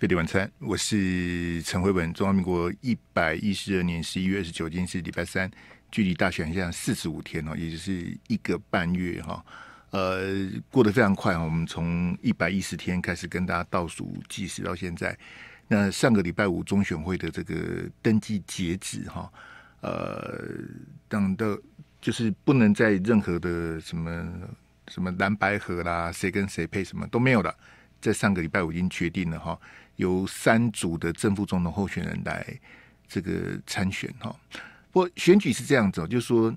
贝蒂晚餐，我是陈慧文。中华民国一百一十二年十一月二十九日是礼拜三，距离大选在四十五天哦，也就是一个半月哈。呃，过得非常快啊。我们从一百一十天开始跟大家倒数计时到现在。那上个礼拜五中选会的这个登记截止哈，呃，等到就是不能在任何的什么什么蓝白河啦，谁跟谁配什么都没有了，在上个礼拜五已经确定了哈。由三组的正副总统候选人来这个参选哈，不过选举是这样子，就是说，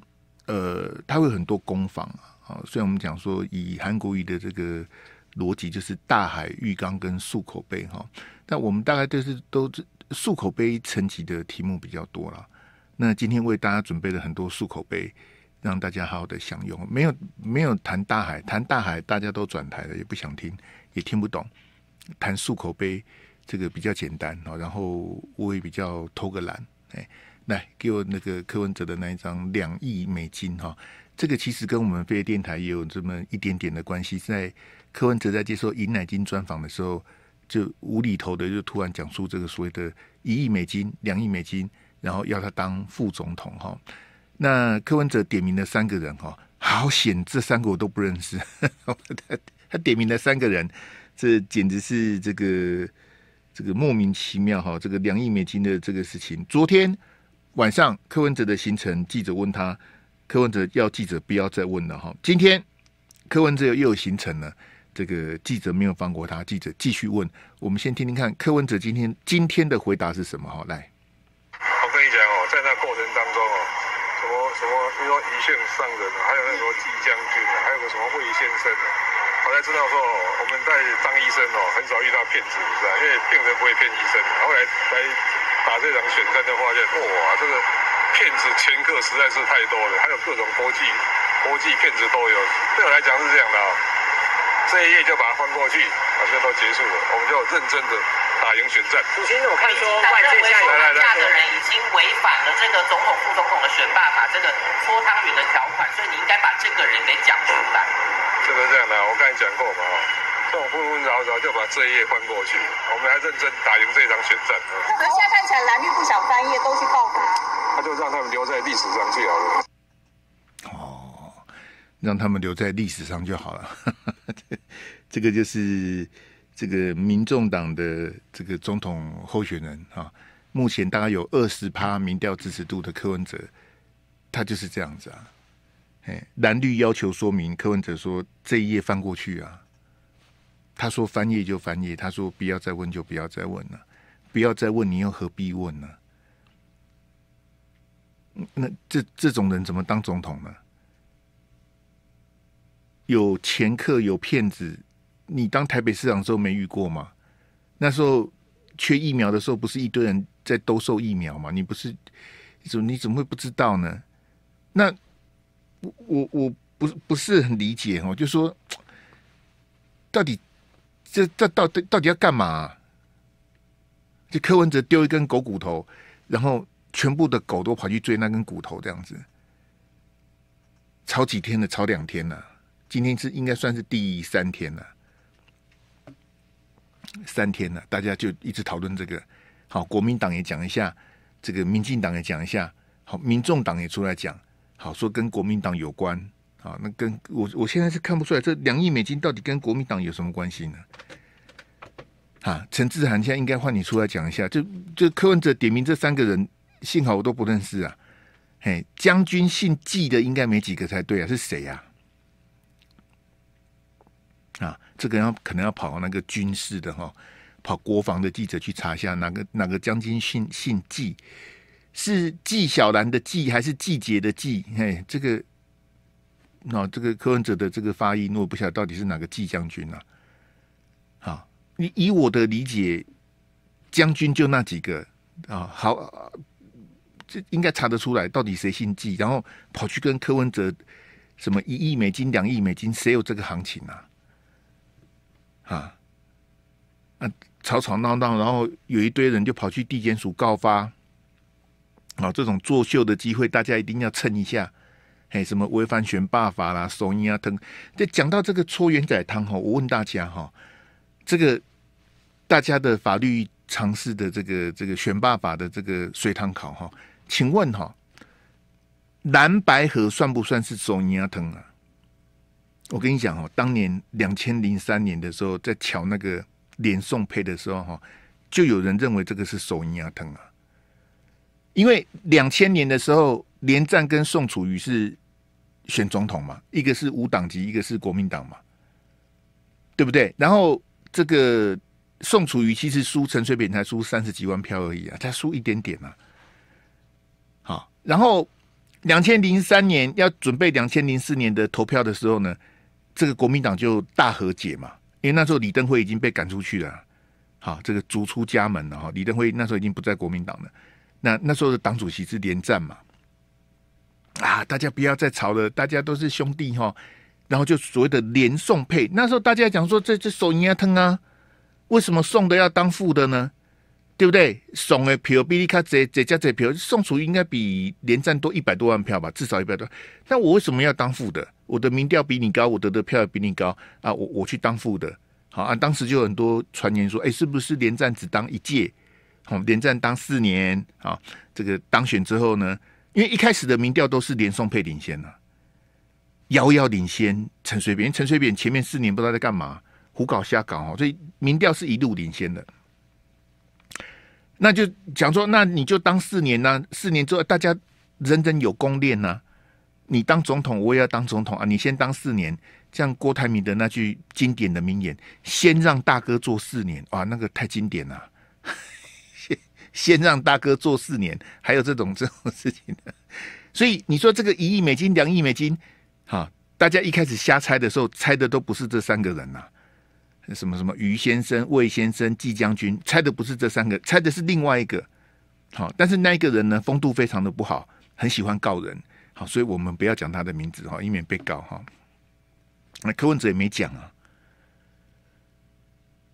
呃，他会很多攻防啊，啊，虽然我们讲说以韩国语的这个逻辑，就是大海浴缸跟漱口杯哈，但我们大概都是都漱口杯层级的题目比较多了。那今天为大家准备了很多漱口杯，让大家好好的享用。没有没有谈大海，谈大海大家都转台了，也不想听，也听不懂，谈漱口杯。这个比较简单哈，然后我也比较偷个懒哎，来给我那个柯文哲的那一张两亿美金哈，这个其实跟我们飞越电台也有这么一点点的关系。在柯文哲在接受尹乃金专访的时候，就无厘头的就突然讲述这个所谓的一亿美金、两亿美金，然后要他当副总统哈。那柯文哲点名了三个人哈，好险这三个我都不认识，他 他点名了三个人，这简直是这个。这个莫名其妙哈，这个两亿美金的这个事情，昨天晚上柯文哲的行程，记者问他，柯文哲要记者不要再问了哈。今天柯文哲又有行程了，这个记者没有放过他，记者继续问。我们先听听看柯文哲今天今天的回答是什么？哈。来，我跟你讲哦，在那过程当中哦，什么什么，如说一线上人，还有那个季将军，还有个什么魏先生。我才知道说，我们在当医生哦，很少遇到骗子，是吧？因为病人不会骗医生。后来来打这场选战，就发现，哇，这个骗子前科实在是太多了，还有各种国际国际骗子都有。对我来讲是这样的啊，这一页就把它翻过去，好像都结束了。我们就认真的打赢选战。首先，我看说，外界下来来来的人已经违反了这个总统副总统的选罢法这个搓汤圆的条款，所以你应该把这个人给讲出来。这个这样的，我刚才讲过嘛，这种纷纷扰扰就把这一页翻过去，我们来认真打赢这场选战啊！现在看起来蓝绿不想翻页都是报，那就让他们留在历史上去好了。哦，让他们留在历史上就好了。这个就是这个民众党的这个总统候选人啊，目前大概有二十趴民调支持度的柯文哲，他就是这样子啊。哎，蓝绿要求说明，柯文哲说这一页翻过去啊。他说翻页就翻页，他说不要再问就不要再问了，不要再问你又何必问呢？那这这种人怎么当总统呢？有前客有骗子，你当台北市长的时候没遇过吗？那时候缺疫苗的时候，不是一堆人在兜售疫苗吗？你不是怎你怎么会不知道呢？那。我我我不是不是很理解哦，就说到底这这到底到底要干嘛？就柯文哲丢一根狗骨头，然后全部的狗都跑去追那根骨头，这样子吵几天的，吵两天了，今天是应该算是第三天了，三天了，大家就一直讨论这个。好，国民党也讲一下，这个民进党也讲一下，好，民众党也出来讲。好说跟国民党有关啊，那跟我我现在是看不出来这两亿美金到底跟国民党有什么关系呢？啊，陈志涵，现在应该换你出来讲一下。就就柯文哲点名这三个人，幸好我都不认识啊。嘿，将军姓纪的应该没几个才对啊，是谁呀？啊，这个要可能要跑那个军事的哈，跑国防的记者去查一下，哪个哪个将军姓姓纪。是纪晓岚的纪还是季节的季？嘿，这个，那这个柯文哲的这个发音，我不晓得到底是哪个纪将军啊。好，你以我的理解，将军就那几个啊。好，这应该查得出来，到底谁姓纪，然后跑去跟柯文哲什么一亿美金、两亿美金，谁有这个行情啊？啊，啊，吵吵闹闹，然后有一堆人就跑去地检署告发。哦，这种作秀的机会，大家一定要蹭一下。哎，什么违反选罢法啦、手淫啊疼。这讲到这个搓圆仔汤哈，我问大家哈，这个大家的法律尝试的这个这个选罢法的这个水汤考哈，请问哈，蓝白河算不算是手淫啊疼啊？我跟你讲哦，当年两千零三年的时候，在抢那个连送配的时候哈，就有人认为这个是手淫啊疼啊。因为两千年的时候，连战跟宋楚瑜是选总统嘛，一个是无党籍，一个是国民党嘛，对不对？然后这个宋楚瑜其实输陈水扁才输三十几万票而已啊，才输一点点嘛。好，然后两千零三年要准备两千零四年的投票的时候呢，这个国民党就大和解嘛，因为那时候李登辉已经被赶出去了，好，这个逐出家门了哈，李登辉那时候已经不在国民党了。那那时候的党主席是连战嘛，啊，大家不要再吵了，大家都是兄弟哈。然后就所谓的连送配，那时候大家讲说这这银英疼啊，为什么送的要当副的呢？对不对？送的票比你卡这这加这票，宋楚瑜应该比连战多一百多万票吧，至少一百多。那我为什么要当副的？我的民调比你高，我得的票比你高啊，我我去当副的。好啊，当时就有很多传言说，哎，是不是连战只当一届？连战当四年啊，这个当选之后呢，因为一开始的民调都是连宋配领先啊，遥遥领先陈水扁。陈水扁前面四年不知道在干嘛，胡搞瞎搞哦，所以民调是一路领先的。那就讲说，那你就当四年呢？四年之后大家人人有功练啊，你当总统我也要当总统啊，你先当四年，像郭台铭的那句经典的名言，先让大哥做四年哇，那个太经典了。先让大哥做四年，还有这种 这种事情，所以你说这个一亿美金、两亿美金，哈，大家一开始瞎猜的时候，猜的都不是这三个人呐，什么什么于先生、魏先生、季将军，猜的不是这三个，猜的是另外一个，好，但是那一个人呢，风度非常的不好，很喜欢告人，好，所以我们不要讲他的名字哈，以免被告哈，那柯文哲也没讲啊。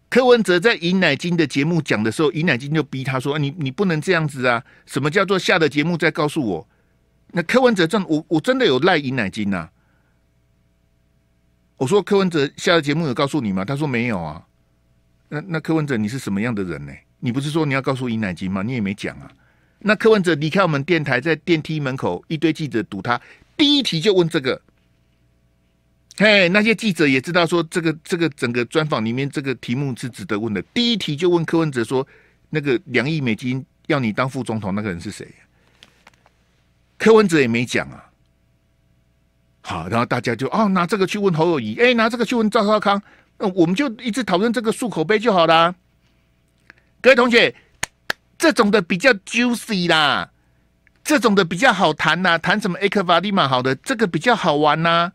柯文哲在尹乃金的节目讲的时候，尹乃金就逼他说：“你你不能这样子啊！什么叫做下的节目再告诉我？”那柯文哲，我我真的有赖尹乃金呐！我说柯文哲下的节目有告诉你吗？他说没有啊。那那柯文哲，你是什么样的人呢？你不是说你要告诉尹乃金吗？你也没讲啊。那柯文哲，离开我们电台在电梯门口一堆记者堵他，第一题就问这个。嘿，那些记者也知道说，这个这个整个专访里面，这个题目是值得问的。第一题就问柯文哲说：“那个两亿美金要你当副总统，那个人是谁？”柯文哲也没讲啊。好，然后大家就哦拿这个去问侯友谊，哎拿这个去问赵少康，那我们就一直讨论这个漱口杯就好啦。各位同学，这种的比较 juicy 啦，这种的比较好谈呐，谈什么 A 克法利玛好的，这个比较好玩呐。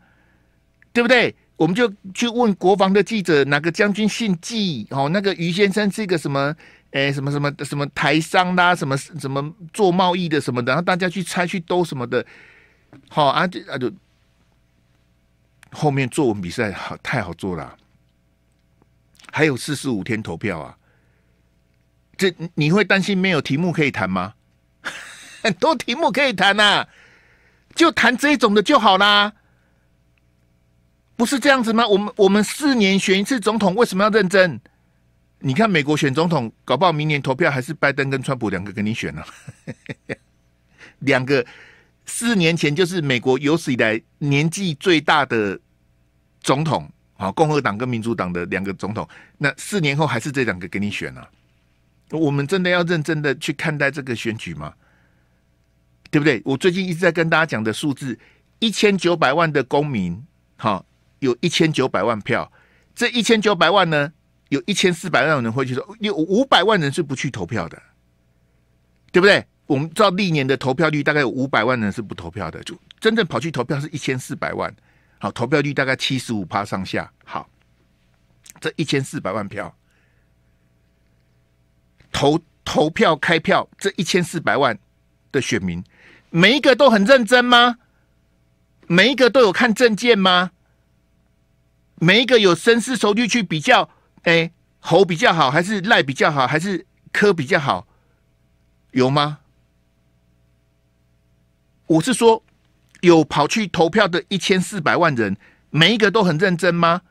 对不对？我们就去问国防的记者，哪个将军姓纪？哦，那个于先生是一个什么？哎，什么什么什么台商啦，什么什么做贸易的什么的，然后大家去猜去都什么的。好啊，就啊就，后面作文比赛好太好做了，还有四十五天投票啊，这你会担心没有题目可以谈吗？很多题目可以谈呐，就谈这种的就好啦。不是这样子吗？我们我们四年选一次总统，为什么要认真？你看美国选总统，搞不好明年投票还是拜登跟川普两个给你选呢。两个四年前就是美国有史以来年纪最大的总统，啊，共和党跟民主党的两个总统。那四年后还是这两个给你选啊？我们真的要认真的去看待这个选举吗？对不对？我最近一直在跟大家讲的数字，一千九百万的公民，好。有一千九百万票，这一千九百万呢？有一千四百万人会去说，有五百万人是不去投票的，对不对？我们知道历年的投票率大概有五百万人是不投票的，就真正跑去投票是一千四百万。好，投票率大概七十五趴上下。好，这一千四百万票投投票开票，这一千四百万的选民，每一个都很认真吗？每一个都有看证件吗？每一个有深思熟虑去比较，哎，猴比较好，还是赖比较好，还是科比较好，有吗？我是说，有跑去投票的一千四百万人，每一个都很认真吗？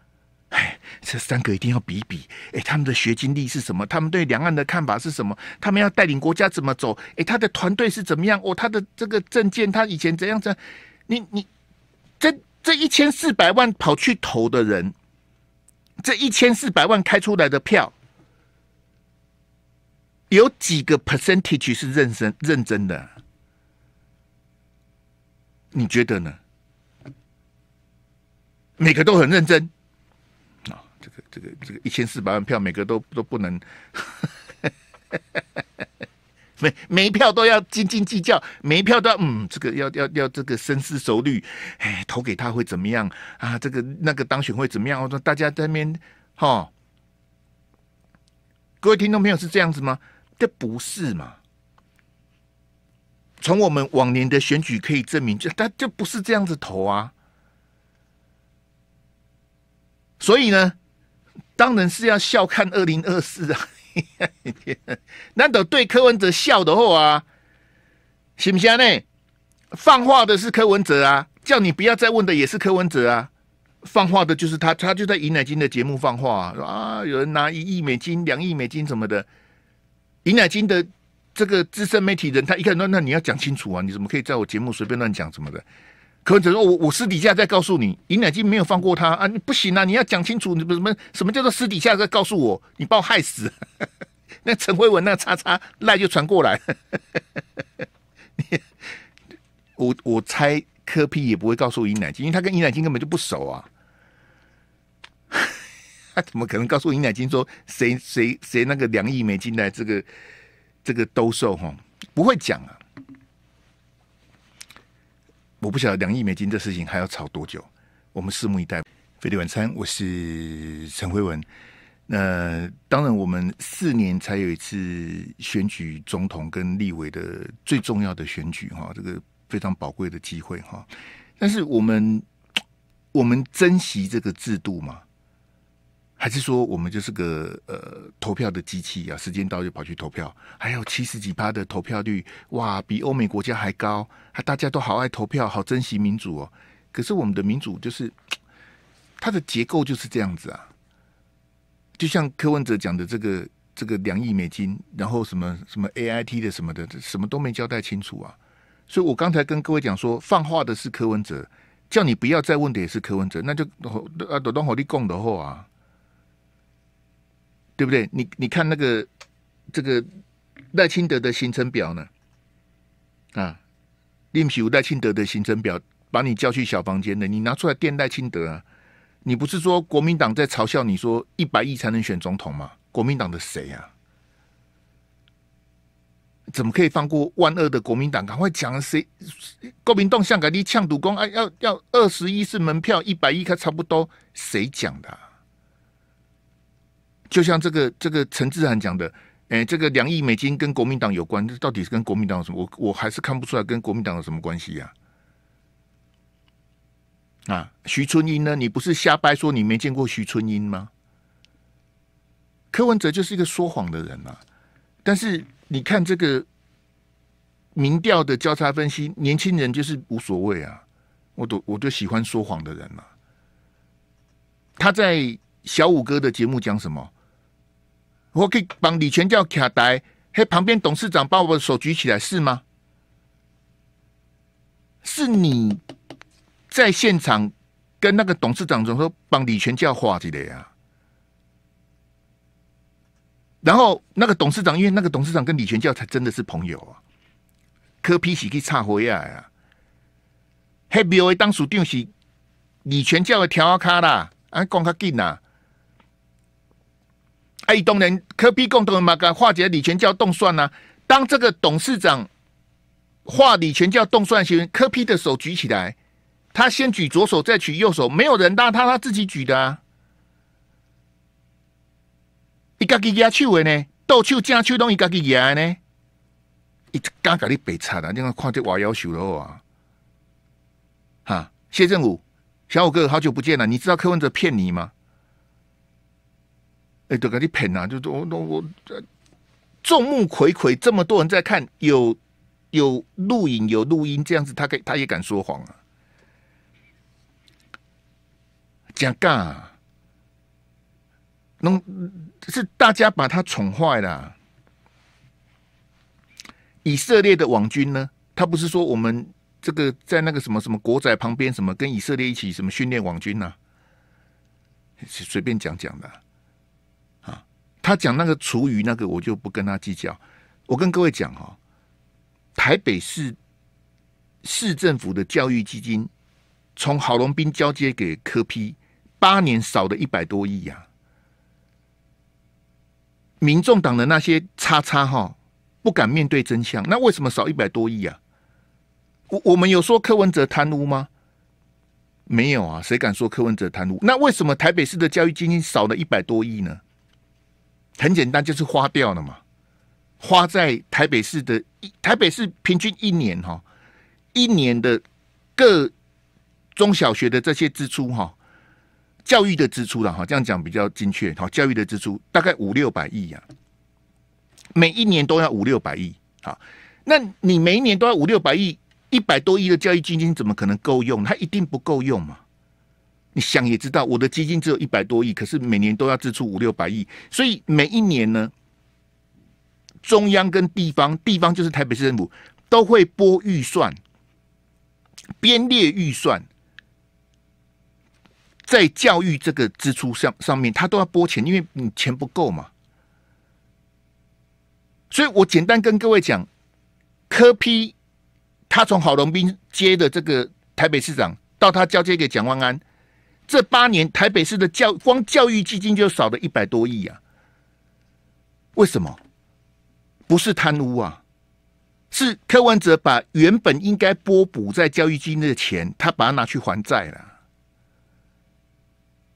哎，这三个一定要比比。哎，他们的学经历是什么？他们对两岸的看法是什么？他们要带领国家怎么走？哎，他的团队是怎么样？哦，他的这个证件，他以前怎样子？你你这这一千四百万跑去投的人，这一千四百万开出来的票，有几个 percentage 是认真认真的？你觉得呢？每个都很认真啊！这个这个这个一千四百万票，每个都都不能。每每一票都要斤斤计较，每一票都要嗯，这个要要要这个深思熟虑，哎，投给他会怎么样啊？这个那个当选会怎么样？我说大家在边哈，各位听众朋友是这样子吗？这不是嘛，从我们往年的选举可以证明，就他就不是这样子投啊，所以呢，当然是要笑看二零二四啊。难得对柯文哲笑的话啊，行不行呢？放话的是柯文哲啊，叫你不要再问的也是柯文哲啊。放话的就是他，他就在尹乃金的节目放话啊，有人拿一亿美金、两亿美金什么的。尹乃金的这个资深媒体人，他一看那那你要讲清楚啊，你怎么可以在我节目随便乱讲什么的？柯震说：“我我私底下再告诉你，尹乃金没有放过他啊！你不行啊！你要讲清楚，你什么什么叫做私底下再告诉我？你把我害死！那陈慧文那叉叉赖就传过来。我我猜柯 P 也不会告诉尹乃金，因为他跟尹乃金根本就不熟啊。他怎么可能告诉尹乃金说谁谁谁那个两亿美金的这个这个兜售哈？不会讲啊。”我不晓得两亿美金这事情还要炒多久，我们拭目以待。飞利晚餐，我是陈辉文。那当然，我们四年才有一次选举总统跟立委的最重要的选举哈，这个非常宝贵的机会哈。但是我们，我们珍惜这个制度嘛。还是说我们就是个呃投票的机器啊？时间到就跑去投票，还有七十几趴的投票率，哇，比欧美国家还高，大家都好爱投票，好珍惜民主哦。可是我们的民主就是它的结构就是这样子啊。就像柯文哲讲的，这个这个两亿美金，然后什么什么 A I T 的什么的，什么都没交代清楚啊。所以我刚才跟各位讲说，放话的是柯文哲，叫你不要再问的也是柯文哲，那就啊，都到好力攻的货啊。对不对？你你看那个这个赖清德的行程表呢？啊，另起五赖清德的行程表，把你叫去小房间的，你拿出来电赖清德啊！你不是说国民党在嘲笑你说一百亿才能选总统吗？国民党的谁呀？怎么可以放过万恶的国民党？赶快讲谁？国民动向港的呛赌工啊？要要二十一是门票一百亿，他差不多，谁讲的？就像这个这个陈志涵讲的，哎，这个两亿美金跟国民党有关，这到底是跟国民党有什么？我我还是看不出来跟国民党有什么关系呀。啊，徐春英呢？你不是瞎掰说你没见过徐春英吗？柯文哲就是一个说谎的人啊。但是你看这个民调的交叉分析，年轻人就是无所谓啊。我都我就喜欢说谎的人啊。他在小五哥的节目讲什么？我可以帮李全教卡带，黑旁边董事长把我的手举起来是吗？是你在现场跟那个董事长总说帮李全教话题的呀？然后那个董事长因为那个董事长跟李全教才真的是朋友啊，柯皮喜去插悔啊呀 h 比 p 当属定是李全教的调咖啦，啊，讲较紧啊。一当人科比共同马干化解李全椒动算呢？当这个董事长化李全椒动算时，科比的手举起来，他先举左手，再举右手，没有人拉他，他自己举的啊！一己鸡鸭去的呢，斗秋加秋冬一己鸡鸭呢？一嘎嘎你白叉的，你看快点画腰手啊！哈，谢正武，小五哥，好久不见了，你知道柯文哲骗你吗？哎，都跟你喷啊！就都都我，众目睽睽，这么多人在看，有有录影、有录音，这样子，他敢，他也敢说谎啊！假尬，弄是大家把他宠坏了。以色列的网军呢？他不是说我们这个在那个什么什么国仔旁边，什么跟以色列一起什么训练网军呢？随便讲讲的。他讲那个厨余那个，我就不跟他计较。我跟各位讲哈，台北市市政府的教育基金从郝龙斌交接给柯批八年少了一百多亿呀。民众党的那些叉叉哈，不敢面对真相。那为什么少一百多亿啊？我我们有说柯文哲贪污吗？没有啊，谁敢说柯文哲贪污？那为什么台北市的教育基金少了一百多亿呢？很简单，就是花掉了嘛。花在台北市的一台北市平均一年哈，一年的各中小学的这些支出哈，教育的支出了哈，这样讲比较精确。哈，教育的支出大概五六百亿呀，每一年都要五六百亿。啊，那你每一年都要五六百亿，一百多亿的教育基金怎么可能够用？它一定不够用嘛。你想也知道，我的基金只有一百多亿，可是每年都要支出五六百亿，所以每一年呢，中央跟地方，地方就是台北市政府，都会拨预算，编列预算，在教育这个支出上上面，他都要拨钱，因为你钱不够嘛。所以我简单跟各位讲，柯批他从郝龙斌接的这个台北市长，到他交接给蒋万安。这八年，台北市的教光教育基金就少了一百多亿啊！为什么？不是贪污啊，是柯文哲把原本应该拨补在教育基金的钱，他把它拿去还债了。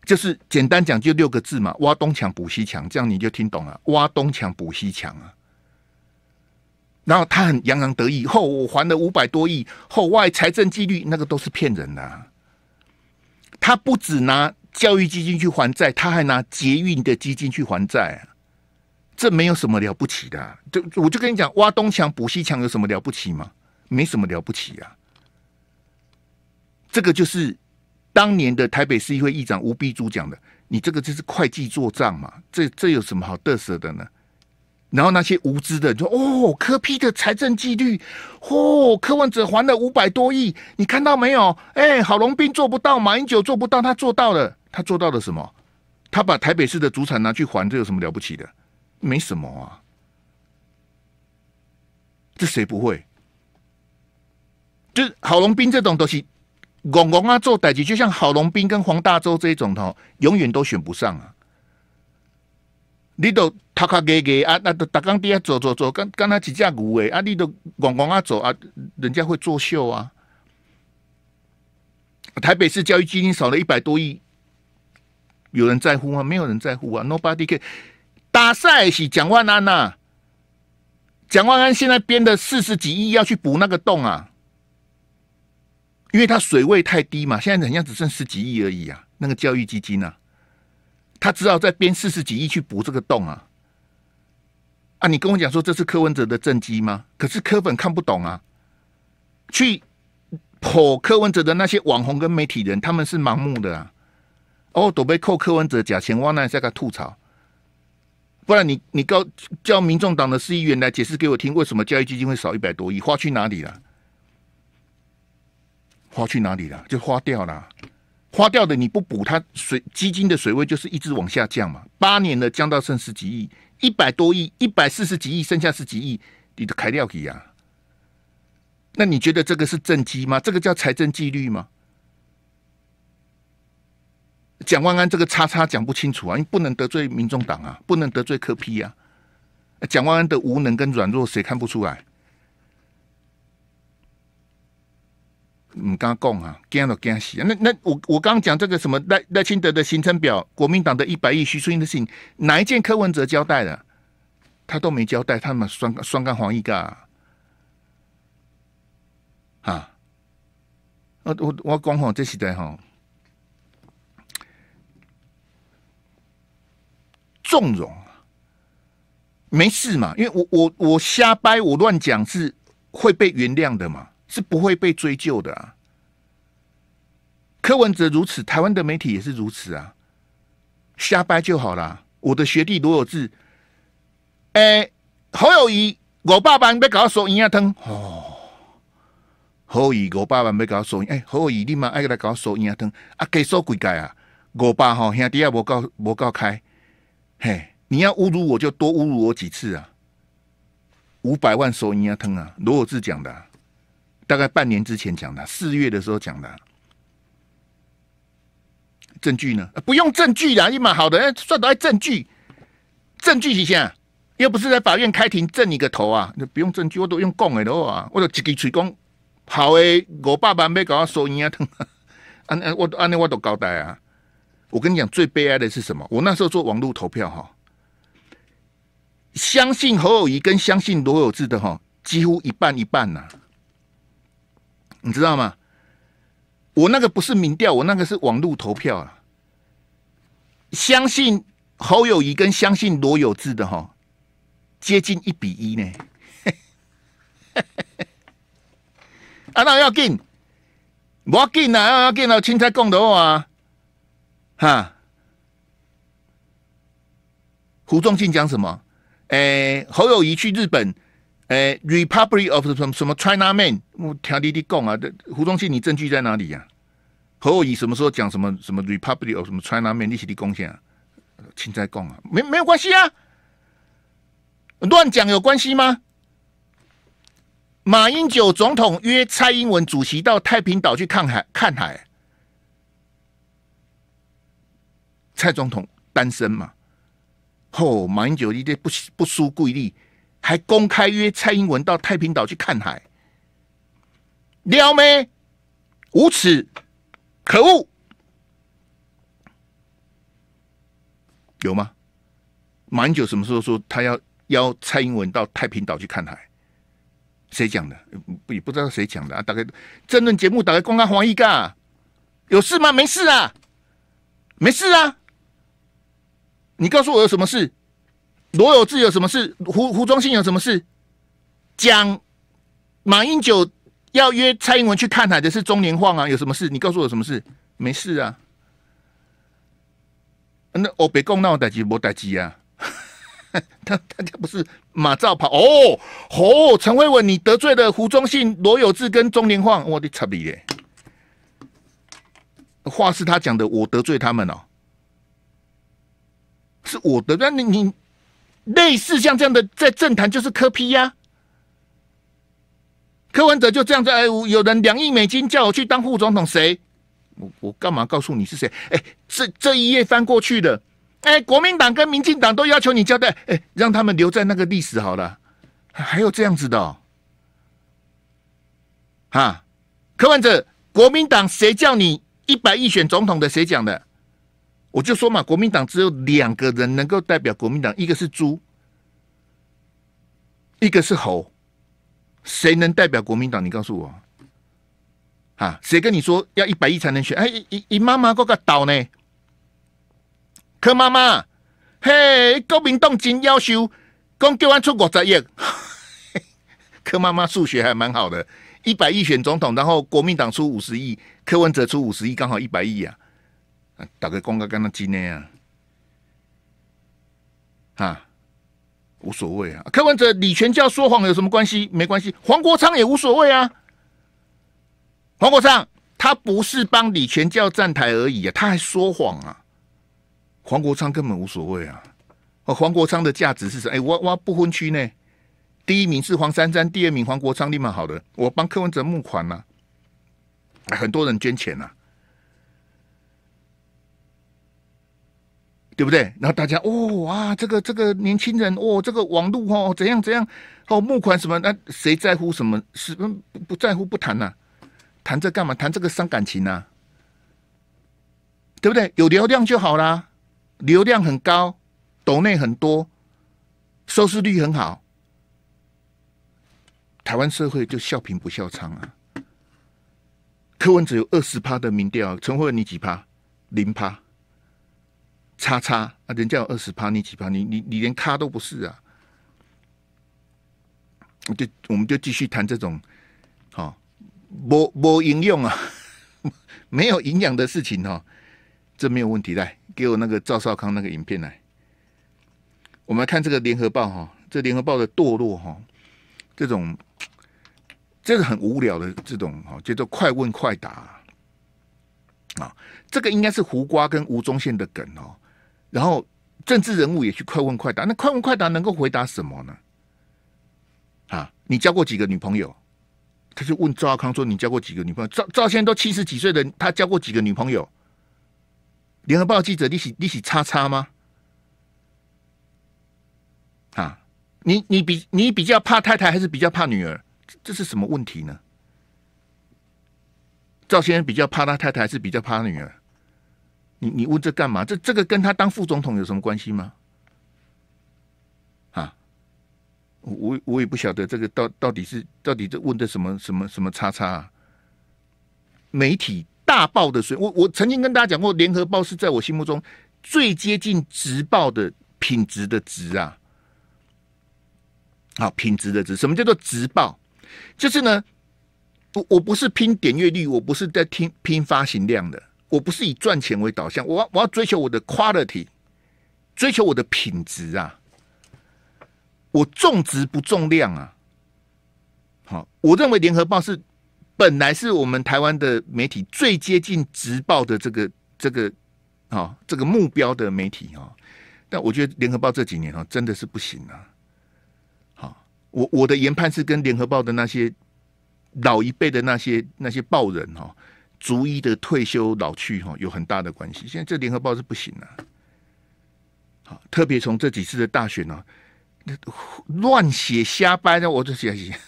就是简单讲，就六个字嘛：挖东墙补西墙。这样你就听懂了，挖东墙补西墙啊！然后他很洋洋得意，后我还了五百多亿，后外财政纪律那个都是骗人的。他不止拿教育基金去还债，他还拿捷运的基金去还债，啊！这没有什么了不起的。就我就跟你讲，挖东墙补西墙有什么了不起吗？没什么了不起啊。这个就是当年的台北市议会议长吴碧珠讲的，你这个就是会计做账嘛，这这有什么好得瑟的呢？然后那些无知的就哦，柯批的财政纪律，嚯，柯文哲还了五百多亿，你看到没有？哎，郝龙斌做不到，马英九做不到，他做到了，他做到了什么？他把台北市的主产拿去还，这有什么了不起的？没什么啊，这谁不会？就是郝龙斌这种东西，公公啊做代志，就像郝龙斌跟黄大洲这种的，永远都选不上啊。”你都塔卡给给啊，那都搭钢梯啊，走走走，刚刚那几架古诶啊！你都往逛啊走啊，人家会作秀啊。台北市教育基金少了一百多亿，有人在乎吗？没有人在乎啊，Nobody can。打赛是蒋万安呐，蒋万安现在编的四十几亿要去补那个洞啊，因为他水位太低嘛，现在人家只剩十几亿而已啊，那个教育基金呐。他只好在编四十几亿去补这个洞啊，啊！你跟我讲说这是柯文哲的政绩吗？可是柯粉看不懂啊。去捧柯文哲的那些网红跟媒体人，他们是盲目的啊。哦，都被扣柯文哲假钱，汪耐在他吐槽。不然你你告叫民众党的市议员来解释给我听，为什么教育基金会少一百多亿花去哪里了？花去哪里了？就花掉了。花掉的你不补，它水基金的水位就是一直往下降嘛。八年了，降到剩十几亿，一百多亿，一百四十几亿，剩下十几亿，你的开料给呀？那你觉得这个是政绩吗？这个叫财政纪律吗？蒋万安这个叉叉讲不清楚啊，因为不能得罪民众党啊，不能得罪科批啊。蒋万安的无能跟软弱，谁看不出来？唔敢讲啊，惊都惊死。那那我我刚刚讲这个什么赖赖清德的行程表，国民党的一百亿徐淑英的事情，哪一件柯文哲交代的，他都没交代，他们双双干黄一干啊。啊？我我讲哈，这时代吼，纵容没事嘛，因为我我我瞎掰，我乱讲是会被原谅的嘛。是不会被追究的啊！柯文哲如此，台湾的媒体也是如此啊！瞎掰就好啦。我的学弟罗有志，哎，侯友谊，我爸爸被搞到收银牙疼哦。侯友谊，我爸爸被搞到收银，哎，侯友谊立马爱给他搞到收银牙疼啊！给收鬼改啊！我爸哈兄弟也无够，无够开，嘿，你要侮辱我就多侮辱我几次啊！五百万手银牙疼啊！罗有志讲的。大概半年之前讲的，四月的时候讲的，证据呢？不用证据的也蛮好的，算到来证据，证据底下又不是在法院开庭证你个头啊！那不用证据，我都用供的都啊，我都直接去供。好诶，我爸爸没搞到收银啊，啊啊！我都啊，那我都交代啊！我跟你讲，最悲哀的是什么？我那时候做网络投票哈，相信侯友谊跟相信罗有志的哈，几乎一半一半呐。你知道吗？我那个不是民调，我那个是网络投票啊。相信侯友谊跟相信罗有志的哈，接近一比一呢。啊，那要进，我要进啊，要要进啊！青菜共头啊，哈。胡宗庆讲什么？哎，侯友谊去日本。哎，Republic of 什么什么 c h i n a man，我听你滴讲啊！胡宗宪，你证据在哪里呀？何以什么时候讲什么什么 Republic of 什么 c h i n a man 你史的贡献啊？请在讲啊，没没有关系啊？乱讲有关系吗？马英九总统约蔡英文主席到太平岛去看海，看海。蔡总统单身嘛？哦，马英九一定不不输贵利。还公开约蔡英文到太平岛去看海，撩妹，无耻，可恶，有吗？马英九什么时候说他要邀蔡英文到太平岛去看海？谁讲的？也不知道谁讲的。大概争论节目，大概公开黄义干，有事吗？没事啊，没事啊，你告诉我有什么事？罗有志有什么事？胡胡忠信有什么事？讲马英九要约蔡英文去看海的是中年晃啊？有什么事？你告诉我什么事？没事啊。那我别公，那我打击我打击呀。他他家不是马照跑哦哦。陈慧文，你得罪了胡忠信、罗有志跟中年晃，我的擦鼻耶。话是他讲的，我得罪他们哦，是我得罪你你。类似像这样的在政坛就是科批呀，柯文哲就这样在哎，有人两亿美金叫我去当副总统，谁？我我干嘛告诉你是谁？哎，这这一页翻过去的。哎，国民党跟民进党都要求你交代，哎，让他们留在那个历史好了。还有这样子的，哈，柯文哲，国民党谁叫你一百亿选总统的？谁讲的？我就说嘛，国民党只有两个人能够代表国民党，一个是猪，一个是猴，谁能代表国民党？你告诉我，啊，谁跟你说要一百亿才能选？哎，姨姨妈妈，哥哥倒呢？柯妈妈，嘿，国民党真要羞，刚叫完出五十亿，柯妈妈数学还蛮好的，一百亿选总统，然后国民党出五十亿，柯文哲出五十亿，刚好一百亿啊。打个广告干到今年啊，啊，无所谓啊。柯文哲李全教说谎有什么关系？没关系。黄国昌也无所谓啊。黄国昌他不是帮李全教站台而已啊，他还说谎啊。黄国昌根本无所谓啊。哦，黄国昌的价值是什？哎，我我不分区内，第一名是黄珊珊，第二名黄国昌立马好的。我帮柯文哲募款呐，很多人捐钱呐。对不对？然后大家哦哇，这个这个年轻人哦，这个网络哦，怎样怎样哦，募款什么？那谁在乎什么？是不在乎不谈呐？谈这干嘛？谈这个伤感情呐？对不对？有流量就好啦，流量很高，斗内很多，收视率很好。台湾社会就笑贫不笑娼啊。柯文只有二十趴的民调，陈慧你几趴？零趴。叉叉啊！人家有二十趴，你几趴？你你你连咖都不是啊！我就我们就继续谈这种，哦，没没营养啊，没有营养的事情哈，这没有问题来，给我那个赵少康那个影片来，我们来看这个《联合报》哈，这《联合报》的堕落哈，这种，这个很无聊的这种哈，叫做快问快答啊，这个应该是胡瓜跟吴宗宪的梗哦。然后，政治人物也去快问快答。那快问快答能够回答什么呢？啊，你交过几个女朋友？他就问赵康说：“你交过几个女朋友？”赵赵先生都七十几岁了，他交过几个女朋友？联合报记者，你喜你喜叉叉吗？啊，你你比你比较怕太太还是比较怕女儿？这这是什么问题呢？赵先生比较怕他太太还是比较怕女儿？你你问这干嘛？这这个跟他当副总统有什么关系吗？啊，我我也不晓得这个到到底是到底这问的什么什么什么叉叉？啊。媒体大报的水，我我曾经跟大家讲过，联合报是在我心目中最接近直报的品质的直啊。好，品质的值，什么叫做直报？就是呢，我我不是拼点阅率，我不是在听拼发行量的。我不是以赚钱为导向，我我要追求我的 quality，追求我的品质啊！我重质不重量啊！好，我认为联合报是本来是我们台湾的媒体最接近直报的这个这个啊这个目标的媒体啊，但我觉得联合报这几年啊真的是不行啊！好，我我的研判是跟联合报的那些老一辈的那些那些报人哈。逐一的退休老去哈，有很大的关系。现在这联合报是不行了，好，特别从这几次的大选呢，乱写瞎掰的，我就写写，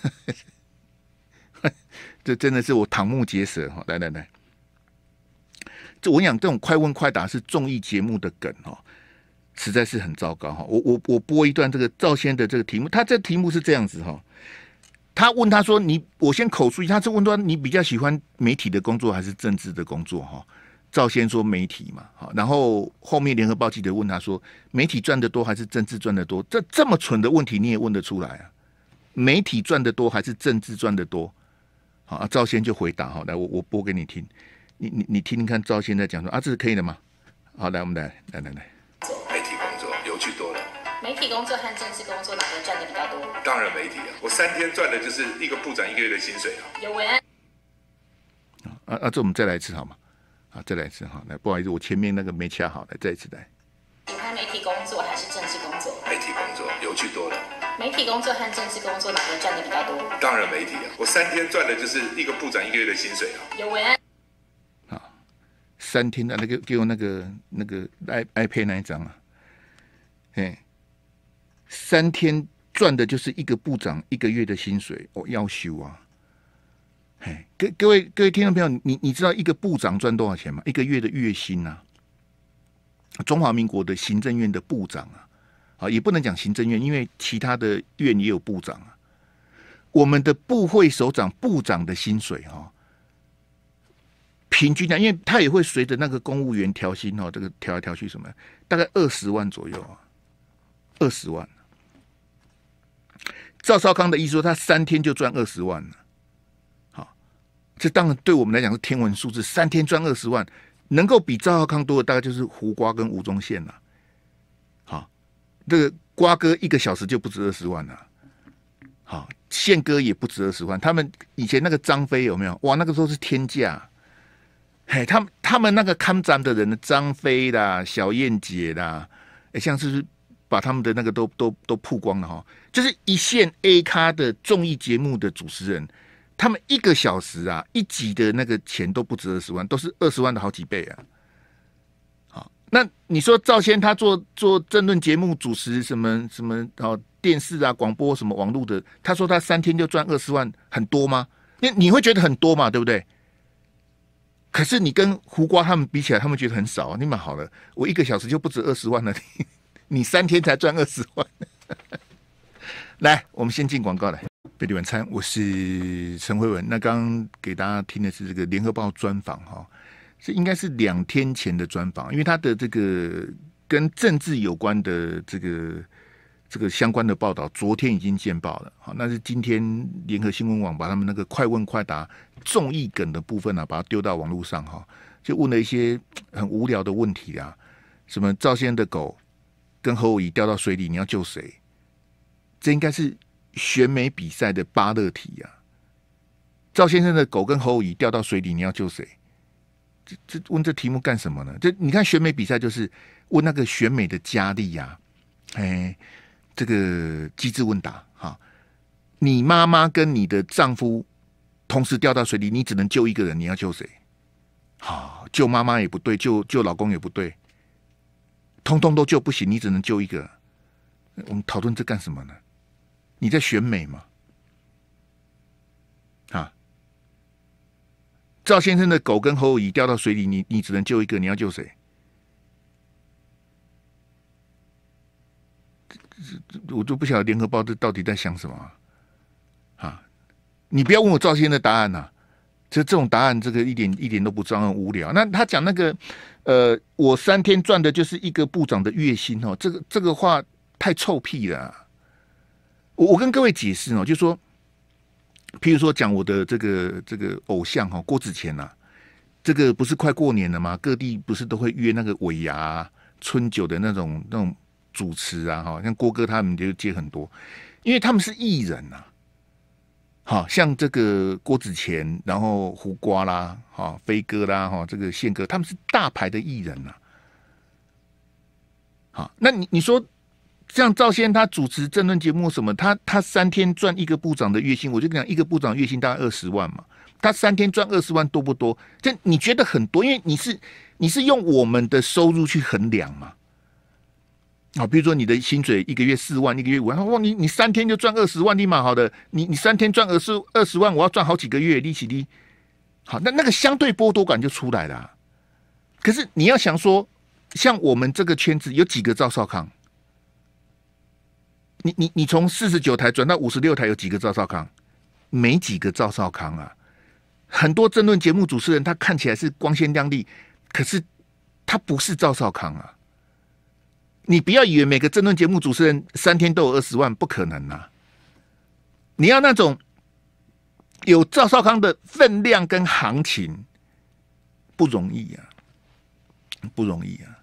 这真的是我瞠目结舌哈。来来来，这我想这种快问快答是综艺节目的梗哈，实在是很糟糕哈。我我我播一段这个赵先的这个题目，他这题目是这样子哈。他问他说：“你我先口述一下，这问说你比较喜欢媒体的工作还是政治的工作？”哈，赵先说媒体嘛，好，然后后面联合报记者问他说：“媒体赚的多还是政治赚的多？”这这么蠢的问题你也问得出来啊？媒体赚的多还是政治赚的多？好，啊，赵先就回答哈，来，我我播给你听，你你你听，听看赵先在讲说啊，这是可以的吗？好，来，我们来来来来。媒体工作和政治工作哪个赚的比较多？当然媒体啊！我三天赚的就是一个部长一个月的薪水啊！有文啊啊！这我们再来一次好吗？啊，再来一次哈！来，不好意思，我前面那个没掐好，来再一次来。喜欢媒体工作还是政治工作？媒体工作有趣多了。媒体工作和政治工作哪个赚的比较多？当然媒体啊！我三天赚的就是一个部长一个月的薪水啊！有文啊！三天的那个给我那个那个 i iPad 那一张啊，哎。三天赚的就是一个部长一个月的薪水，我要修啊！嘿，各各位各位听众朋友，你你知道一个部长赚多少钱吗？一个月的月薪啊，中华民国的行政院的部长啊，啊，也不能讲行政院，因为其他的院也有部长啊。我们的部会首长部长的薪水哈，平均讲，因为他也会随着那个公务员调薪哦，这个调来调去什么，大概二十万左右啊，二十万。赵少康的意思说，他三天就赚二十万了。好，这当然对我们来讲是天文数字，三天赚二十万，能够比赵少康多的大概就是胡瓜跟吴宗宪了。好，这个瓜哥一个小时就不止二十万了。好，宪哥也不止二十万。他们以前那个张飞有没有？哇，那个时候是天价。嘿，他们他们那个看展的人的张飞啦、小燕姐啦，哎，像是把他们的那个都都都曝光了哈。就是一线 A 咖的综艺节目的主持人，他们一个小时啊一集的那个钱都不止二十万，都是二十万的好几倍啊。好，那你说赵先他做做政论节目主持什么什么，然后电视啊广播什么网络的，他说他三天就赚二十万，很多吗？你你会觉得很多嘛，对不对？可是你跟胡瓜他们比起来，他们觉得很少，你们好了，我一个小时就不止二十万了，你你三天才赚二十万。来，我们先进广告来。贝蒂晚餐》，我是陈慧文。那刚刚给大家听的是这个联合报专访，哈，这应该是两天前的专访，因为他的这个跟政治有关的这个这个相关的报道，昨天已经见报了。好，那是今天联合新闻网把他们那个快问快答、综艺梗的部分呢，把它丢到网络上，哈，就问了一些很无聊的问题啊，什么赵先生的狗跟何武仪掉到水里，你要救谁？这应该是选美比赛的巴乐题呀！赵先生的狗跟侯乙掉到水里，你要救谁？这这问这题目干什么呢？这你看选美比赛就是问那个选美的佳丽呀，哎，这个机智问答哈！你妈妈跟你的丈夫同时掉到水里，你只能救一个人，你要救谁？好，救妈妈也不对，救救老公也不对，通通都救不行，你只能救一个。我们讨论这干什么呢？你在选美吗？啊，赵先生的狗跟侯友谊掉到水里，你你只能救一个，你要救谁？我就不晓得联合报这到底在想什么啊！你不要问我赵先生的答案呐，这这种答案，这个一点一点都不装，很无聊。那他讲那个呃，我三天赚的就是一个部长的月薪哦，这个这个话太臭屁了。我我跟各位解释哦，就说，譬如说讲我的这个这个偶像哈，郭子乾呐，这个不是快过年了嘛，各地不是都会约那个尾牙春酒的那种那种主持啊哈，像郭哥他们就接很多，因为他们是艺人呐，好，像这个郭子乾，然后胡瓜啦，哈，飞哥啦，哈，这个宪哥，他们是大牌的艺人呐，好，那你你说？像赵先他主持政论节目什么，他他三天赚一个部长的月薪，我就跟你讲，一个部长月薪大概二十万嘛，他三天赚二十万多不多？这你觉得很多，因为你是你是用我们的收入去衡量嘛。啊，比如说你的薪水一个月四万，一个月五万，哇，你你三天就赚二十万，立马好的。你你三天赚二十二十万，我要赚好几个月，利息低。好，那那个相对剥夺感就出来了。可是你要想说，像我们这个圈子，有几个赵少康？你你你从四十九台转到五十六台有几个赵少康？没几个赵少康啊！很多争论节目主持人，他看起来是光鲜亮丽，可是他不是赵少康啊！你不要以为每个争论节目主持人三天都有二十万，不可能呐！你要那种有赵少康的分量跟行情，不容易啊，不容易啊！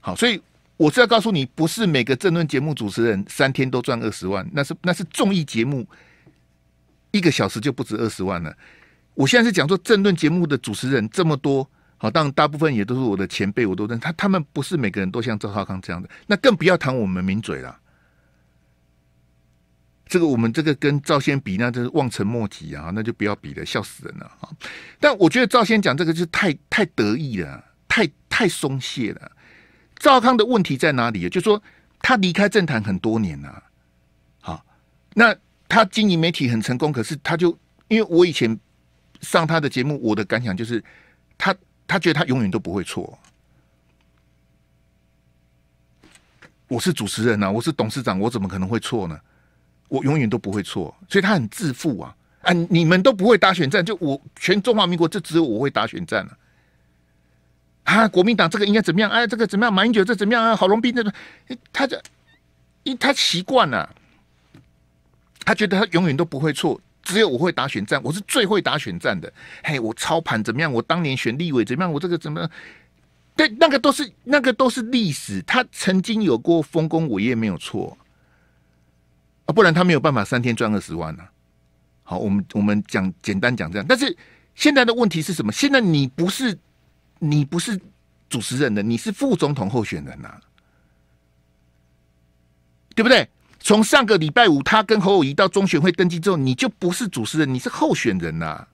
好，所以。我是要告诉你，不是每个政论节目主持人三天都赚二十万，那是那是综艺节目，一个小时就不止二十万了。我现在是讲说政论节目的主持人这么多，好，当然大部分也都是我的前辈，我都认他。他们不是每个人都像赵少康这样的，那更不要谈我们名嘴了。这个我们这个跟赵先比，那真是望尘莫及啊，那就不要比了，笑死人了啊！但我觉得赵先讲这个就太太得意了，太太松懈了。赵康的问题在哪里？就说他离开政坛很多年了，好，那他经营媒体很成功，可是他就因为我以前上他的节目，我的感想就是他他觉得他永远都不会错。我是主持人啊，我是董事长，我怎么可能会错呢？我永远都不会错，所以他很自负啊！啊，你们都不会打选战，就我全中华民国，就只有我会打选战了。啊，国民党这个应该怎么样？哎，这个怎么样？马英九这怎么样啊？郝龙斌这个，他这，因他习惯了，他觉得他永远都不会错，只有我会打选战，我是最会打选战的。嘿，我操盘怎么样？我当年选立委怎么样？我这个怎么样？对，那个都是那个都是历史，他曾经有过丰功伟业，没有错啊，不然他没有办法三天赚二十万呢。好，我们我们讲简单讲这样，但是现在的问题是什么？现在你不是。你不是主持人的，你是副总统候选人呐，对不对？从上个礼拜五，他跟侯友谊到中选会登记之后，你就不是主持人，你是候选人呐。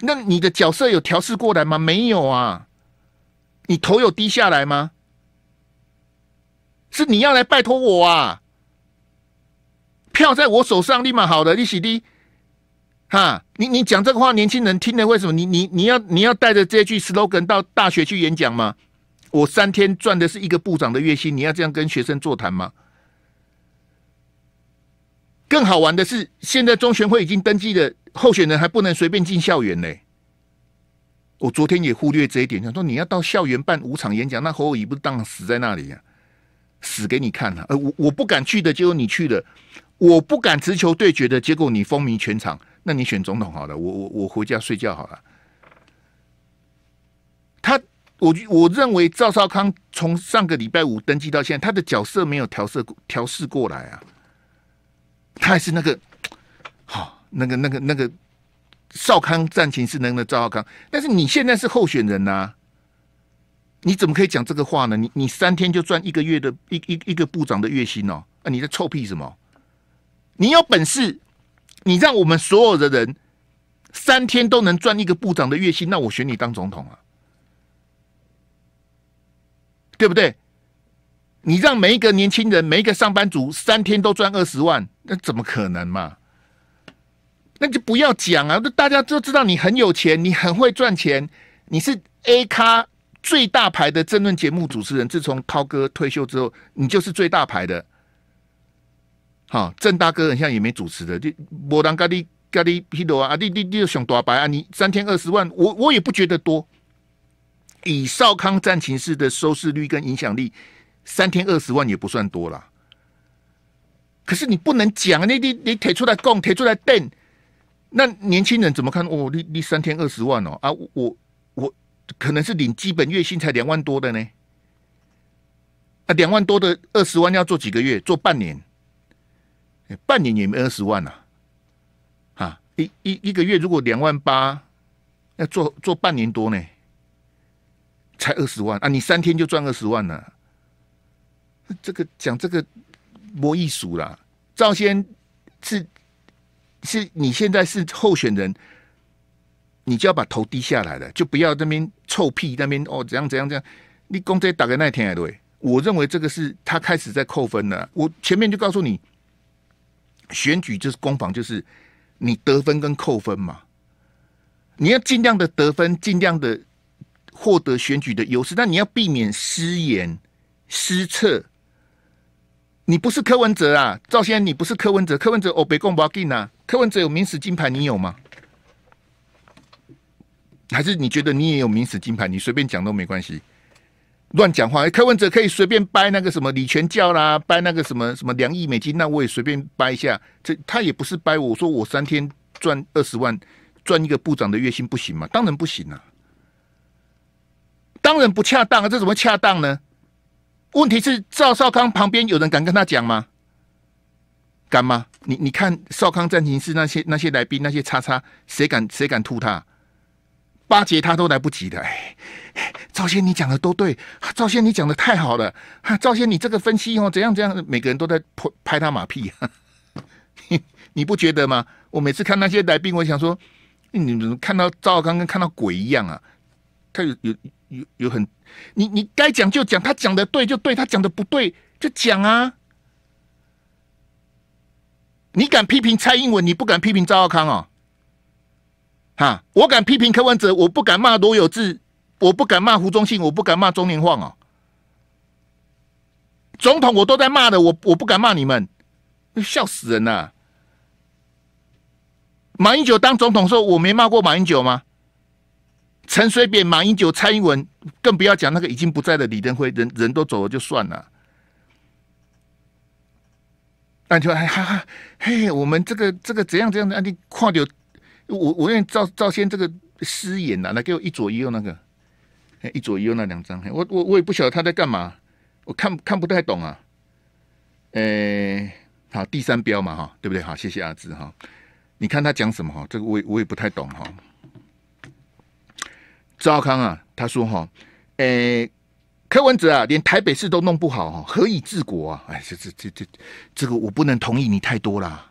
那你的角色有调试过来吗？没有啊，你头有低下来吗？是你要来拜托我啊？票在我手上，立马好的，利息低。哈，你你讲这个话，年轻人听了为什么？你你你要你要带着这句 slogan 到大学去演讲吗？我三天赚的是一个部长的月薪，你要这样跟学生座谈吗？更好玩的是，现在中选会已经登记的候选人还不能随便进校园呢。我昨天也忽略这一点，想说你要到校园办五场演讲，那侯友谊不当死在那里呀？死给你看了，呃，我我不敢去的，结果你去了。我不敢直球对决的结果，你风靡全场，那你选总统好了，我我我回家睡觉好了。他，我我认为赵少康从上个礼拜五登记到现在，他的角色没有调色调试过来啊，他还是那个好，那个那个那个少康战情是能的赵少康，但是你现在是候选人啊，你怎么可以讲这个话呢？你你三天就赚一个月的一一一个部长的月薪哦，啊，你在臭屁什么？你有本事，你让我们所有的人三天都能赚一个部长的月薪，那我选你当总统啊，对不对？你让每一个年轻人、每一个上班族三天都赚二十万，那怎么可能嘛？那就不要讲啊！大家都知道你很有钱，你很会赚钱，你是 A 咖最大牌的政论节目主持人。自从涛哥退休之后，你就是最大牌的。好，郑大哥，好像也没主持的。你我当咖喱咖喱批斗啊，你你你就想大白啊？你三天二十万，我我也不觉得多。以《少康战情事》的收视率跟影响力，三天二十万也不算多啦。可是你不能讲你你你提出来供，提出来瞪。那年轻人怎么看？哦，你你三天二十万哦啊，我我可能是领基本月薪才两万多的呢。啊，两万多的二十万要做几个月？做半年？半年也没二十万呐，啊，一一一个月如果两万八，要做做半年多呢，才二十万啊！你三天就赚二十万了，这个讲这个魔异术啦。赵先是是，你现在是候选人，你就要把头低下来了，就不要那边臭屁，那边哦，怎样怎样怎样。你工资打给那一天啊，对。我认为这个是他开始在扣分了。我前面就告诉你。选举就是攻防，就是你得分跟扣分嘛。你要尽量的得分，尽量的获得选举的优势，但你要避免失言、失策。你不是柯文哲啊，赵先，你不是柯文哲。柯文哲哦，别不要金呐，柯文哲有名史金牌，你有吗？还是你觉得你也有名史金牌？你随便讲都没关系。乱讲话！开问者可以随便掰那个什么李全教啦，掰那个什么什么两亿美金，那我也随便掰一下。这他也不是掰，我说我三天赚二十万，赚一个部长的月薪不行吗？当然不行啊，当然不恰当啊！这怎么恰当呢？问题是赵少康旁边有人敢跟他讲吗？敢吗？你你看《少康战情室》那些那些来宾那些叉叉，谁敢谁敢吐他？巴结他都来不及的，赵先你讲的都对，赵先你讲的太好了，哈，赵先你这个分析哦，怎样怎样，每个人都在拍拍他马屁，你不觉得吗？我每次看那些来宾，我想说，你们看到赵康跟看到鬼一样啊，他有有有有很，你你该讲就讲，他讲的对就对，他讲的不对就讲啊，你敢批评蔡英文，你不敢批评赵康哦？哈！我敢批评柯文哲，我不敢骂罗有志，我不敢骂胡忠信，我不敢骂钟宁晃哦。总统我都在骂的，我我不敢骂你们，笑死人了！马英九当总统时候，我没骂过马英九吗？陈水扁、马英九、蔡英文，更不要讲那个已经不在的李登辉，人人都走了就算了。那就还还还嘿，我们这个这个怎样怎样的案例跨掉我我愿意赵赵先这个诗眼呐，来给我一左一右那个，一左一右那两张，我我我也不晓得他在干嘛，我看看不太懂啊。诶，好，第三标嘛哈，对不对？好，谢谢阿志哈。你看他讲什么哈？这个我我也不太懂哈。赵康啊，他说哈，诶，柯文哲啊，连台北市都弄不好哈，何以治国啊？哎，这这这这，这个我不能同意你太多了。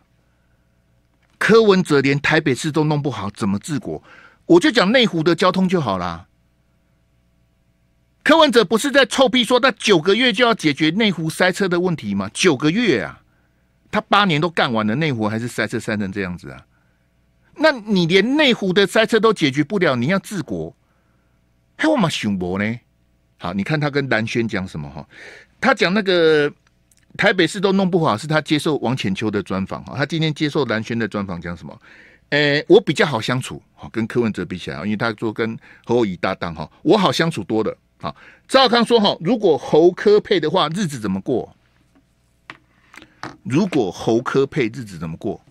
柯文哲连台北市都弄不好，怎么治国？我就讲内湖的交通就好啦。柯文哲不是在臭屁说他九个月就要解决内湖塞车的问题吗？九个月啊，他八年都干完了内湖还是塞车塞成这样子啊？那你连内湖的塞车都解决不了，你要治国还我妈熊博呢？好，你看他跟蓝轩讲什么哈？他讲那个。台北市都弄不好，是他接受王浅秋的专访哈。他今天接受蓝轩的专访，讲什么？诶，我比较好相处，好跟柯文哲比起来因为他做跟侯友宜搭档哈，我好相处多了。好，赵康说哈，如果侯科配的话，日子怎么过？如果侯科配日子怎么过？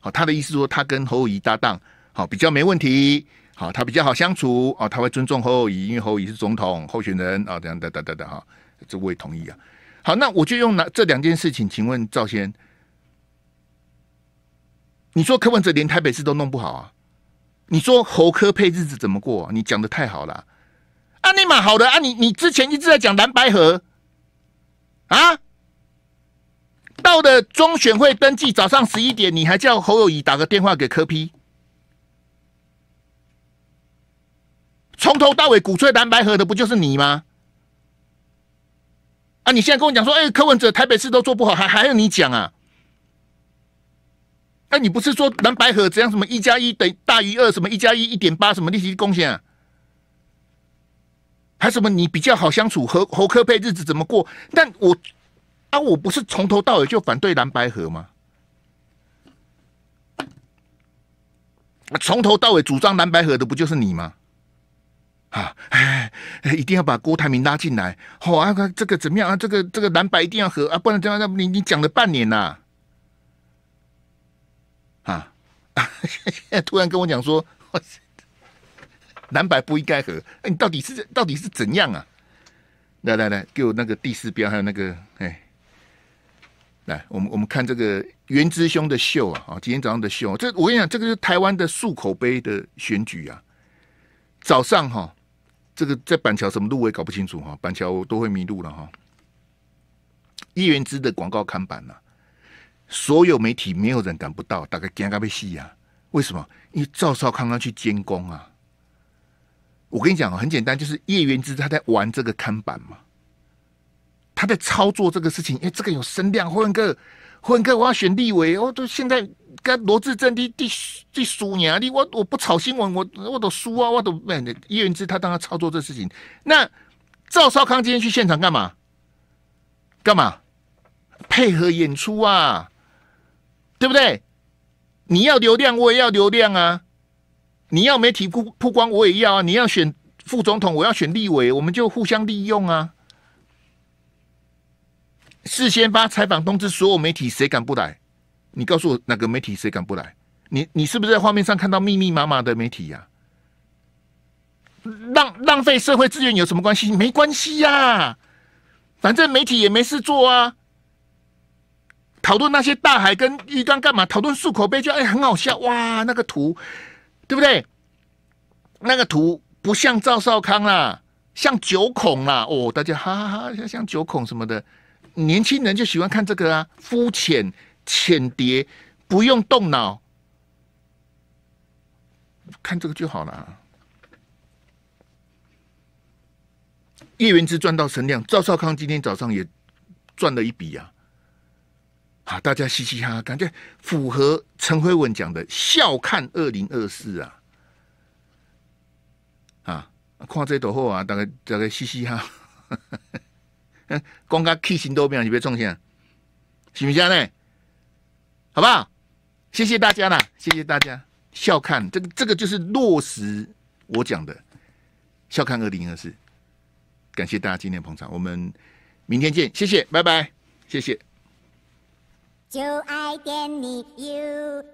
好，他的意思说，他跟侯友宜搭档好比较没问题，好他比较好相处啊，他会尊重侯友宜，因为侯友宜是总统候选人啊，这样哒等等等哈，这我也同意啊。好，那我就用那这两件事情，请问赵先，你说柯文哲连台北市都弄不好啊？你说侯科配日子怎么过？你讲的太好了，啊，你蛮好的啊，你你之前一直在讲蓝白河，啊，到了中选会登记早上十一点，你还叫侯友谊打个电话给柯批，从头到尾鼓吹蓝白河的不就是你吗？啊！你现在跟我讲说，哎，柯文哲台北市都做不好，还还要你讲啊？哎，你不是说蓝白河怎样什么一加一等大于二，什么一加一一点八，什么利息贡献啊？还什么你比较好相处，和侯科佩日子怎么过？但我啊，我不是从头到尾就反对蓝白河吗？从头到尾主张蓝白河的不就是你吗？啊！哎，一定要把郭台铭拉进来，好啊，这个怎么样啊？这个这个蓝白一定要合啊，不然怎样？那你你讲了半年啦。啊！突然跟我讲说，蓝白不应该合，哎，你到底是到底是怎样啊？来来来，给我那个第四标，还有那个哎，来，我们我们看这个袁之兄的秀啊，啊，今天早上的秀，这我跟你讲，这个是台湾的漱口杯的选举啊，早上哈。这个在板桥什么路我也搞不清楚哈，板桥都会迷路了哈。叶元之的广告看板呐，所有媒体没有人看不到，大概刚刚被洗啊？为什么？因为赵少康要去监工啊。我跟你讲，很简单，就是叶元之他在玩这个看板嘛，他在操作这个事情，因为这个有声量，混个混个，我要选立委，哦。都现在。跟罗志正，的第第输年啊！你我我不炒新闻，我我都输啊！我都没的。叶元志他当他操作这事情。那赵少康今天去现场干嘛？干嘛？配合演出啊，对不对？你要流量，我也要流量啊！你要媒体铺曝光，我也要啊！你要选副总统，我要选立委，我们就互相利用啊！事先发采访通知，所有媒体，谁敢不来？你告诉我哪个媒体谁敢不来？你你是不是在画面上看到密密麻麻的媒体呀？浪浪费社会资源有什么关系？没关系呀，反正媒体也没事做啊。讨论那些大海跟鱼缸干嘛？讨论漱口杯就哎很好笑哇！那个图对不对？那个图不像赵少康啦，像九孔啦哦，大家哈哈哈像像九孔什么的，年轻人就喜欢看这个啊，肤浅。浅碟，不用动脑，看这个就好了。叶元之赚到神量，赵少康今天早上也赚了一笔呀。好，大家嘻嘻哈，哈，感觉符合陈辉文讲的笑看二零二四啊。啊，看这朵后啊，大概大概嘻嘻哈，光刚 K 型多变，你别撞线，是不是呢？好不好？谢谢大家啦，谢谢大家。笑看，这个这个就是落实我讲的。笑看二零二四，感谢大家今天捧场，我们明天见，谢谢，拜拜，谢谢。就爱点你，You